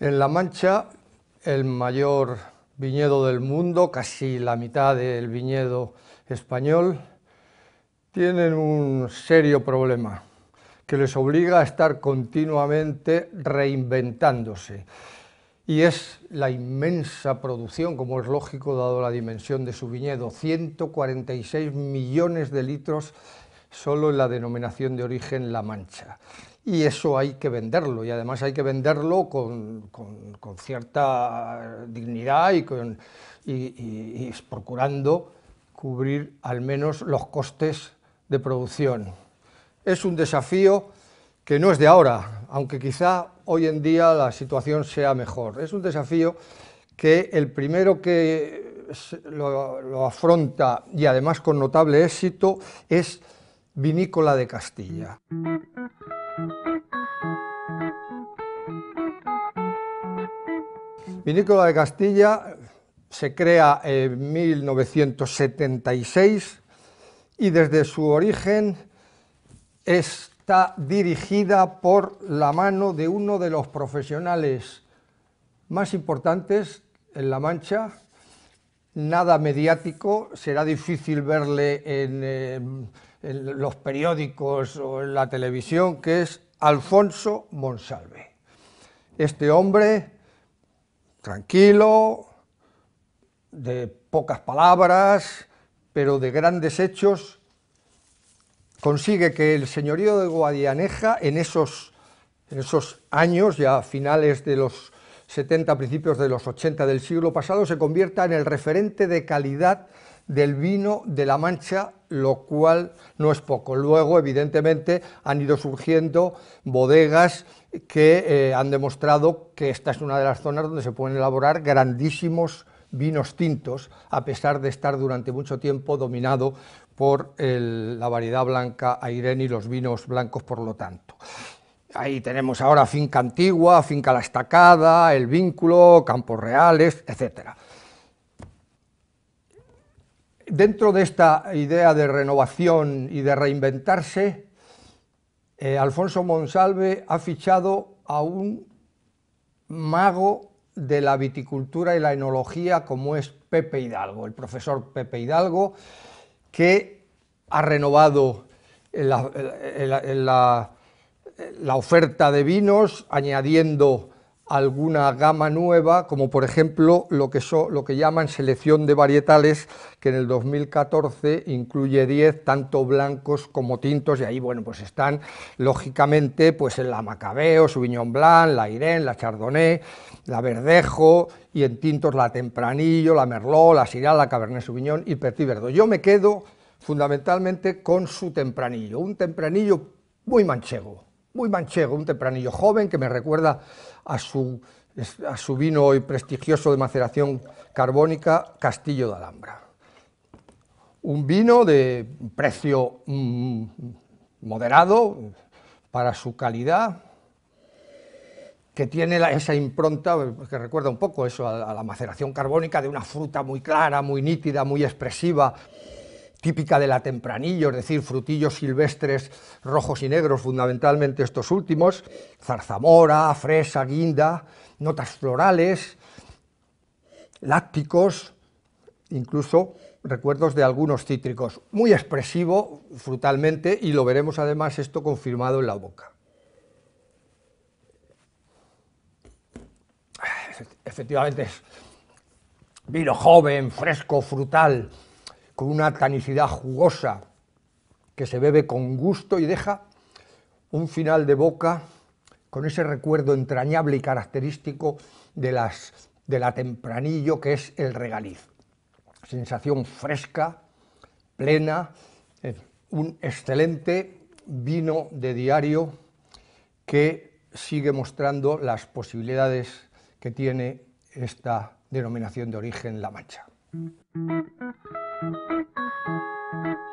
En La Mancha, el mayor viñedo del mundo, casi la mitad del viñedo español, tienen un serio problema que les obliga a estar continuamente reinventándose. Y es la inmensa producción, como es lógico dado la dimensión de su viñedo, 146 millones de litros solo en la denominación de origen La Mancha. Y eso hay que venderlo, y además hay que venderlo con, cierta dignidad y procurando cubrir al menos los costes de producción es un desafío que no es de ahora, aunque quizá hoy en día la situación sea mejor. Es un desafío que el primero que lo, afronta y además con notable éxito es Vinícola de Castilla. Vinícola de Castilla se crea en 1976 y desde su origen está dirigida por la mano de uno de los profesionales más importantes en La Mancha, nada mediático, será difícil verle en, em, los periódicos o en la televisión, que es Alfonso Monsalve. Este hombre, tranquilo, de pocas palabras, pero de grandes hechos, consigue que el señorío de Guadianeja en esos, en esos años, ya finales de los 70, principios de los 80 del siglo pasado, se convierta en el referente de calidad del vino de la Mancha, lo cual no es poco. Luego, evidentemente, han ido surgiendo bodegas que eh, han demostrado que esta es una de las zonas donde se pueden elaborar grandísimos vinos tintos, a pesar de estar durante mucho tiempo dominado por la variedad blanca Airén y los vinos blancos, por lo tanto. Ahí tenemos ahora finca antigua, finca la estacada, el vínculo, campos reales, etcétera dentro de esta idea de renovación y de reinventarse, eh, Alfonso Monsalve ha fichado a un mago de la viticultura y la enología como es Pepe Hidalgo, el profesor Pepe Hidalgo, que ha renovado la, oferta de vinos, añadiendo alguna gama nueva, como por ejemplo lo que, lo que llaman selección de varietales, que en el 2014 incluye 10, tanto blancos como tintos, y ahí bueno, pues están lógicamente pues en la Macabeo, Sauvignon Blanc, la Irene, la Chardonnay, la Verdejo, y en tintos la Tempranillo, la Merlot, la Syrah, la Cabernet Sauvignon y Petit Verdot. Yo me quedo fundamentalmente con su Tempranillo, un Tempranillo muy manchego, muy manchego, un tempranillo joven que me recuerda a su, a su vino hoy prestigioso de maceración carbónica, Castillo de Alhambra. Un vino de precio mm, moderado para su calidad, que tiene esa impronta que recuerda un poco eso a la maceración carbónica de una fruta muy clara, muy nítida, muy expresiva típica de la tempranillo, es decir, frutillos silvestres rojos y negros, fundamentalmente estos últimos, zarzamora, fresa, guinda, notas florales, lácticos, incluso recuerdos de algunos cítricos, muy expresivo frutalmente y lo veremos además esto confirmado en la boca. Efectivamente es vino joven, fresco, frutal, con una tanicidad jugosa que se bebe con gusto y deja un final de boca con ese recuerdo entrañable y característico de, las, de la tempranillo que es el regaliz. Sensación fresca, plena, eh, un excelente vino de diario que sigue mostrando las posibilidades que tiene esta denominación de origen La Mancha. Thank you.